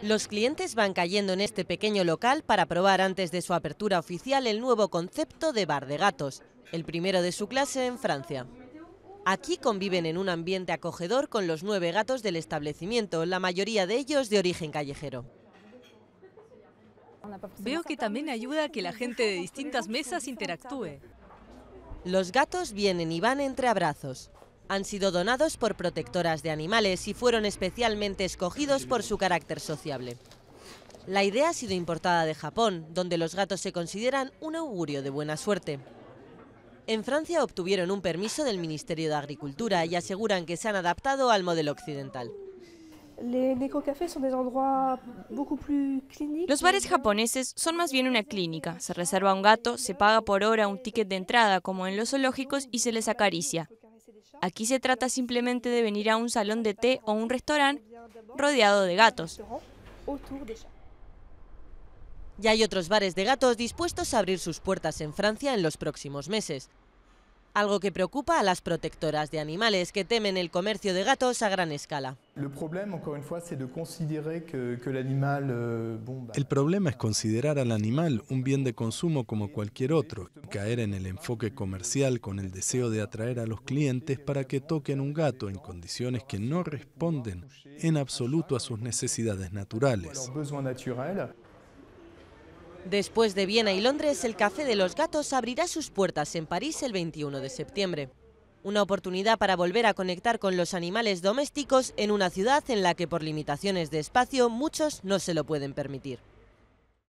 Los clientes van cayendo en este pequeño local para probar antes de su apertura oficial el nuevo concepto de bar de gatos, el primero de su clase en Francia. Aquí conviven en un ambiente acogedor con los nueve gatos del establecimiento, la mayoría de ellos de origen callejero. Veo que también ayuda a que la gente de distintas mesas interactúe. Los gatos vienen y van entre abrazos han sido donados por protectoras de animales y fueron especialmente escogidos por su carácter sociable. La idea ha sido importada de Japón, donde los gatos se consideran un augurio de buena suerte. En Francia obtuvieron un permiso del Ministerio de Agricultura y aseguran que se han adaptado al modelo occidental. Los bares japoneses son más bien una clínica. Se reserva un gato, se paga por hora un ticket de entrada como en los zoológicos y se les acaricia. Aquí se trata simplemente de venir a un salón de té o un restaurante rodeado de gatos. Ya hay otros bares de gatos dispuestos a abrir sus puertas en Francia en los próximos meses algo que preocupa a las protectoras de animales que temen el comercio de gatos a gran escala. El problema es considerar al animal un bien de consumo como cualquier otro, y caer en el enfoque comercial con el deseo de atraer a los clientes para que toquen un gato en condiciones que no responden en absoluto a sus necesidades naturales. Después de Viena y Londres, el Café de los Gatos abrirá sus puertas en París el 21 de septiembre. Una oportunidad para volver a conectar con los animales domésticos en una ciudad en la que por limitaciones de espacio muchos no se lo pueden permitir.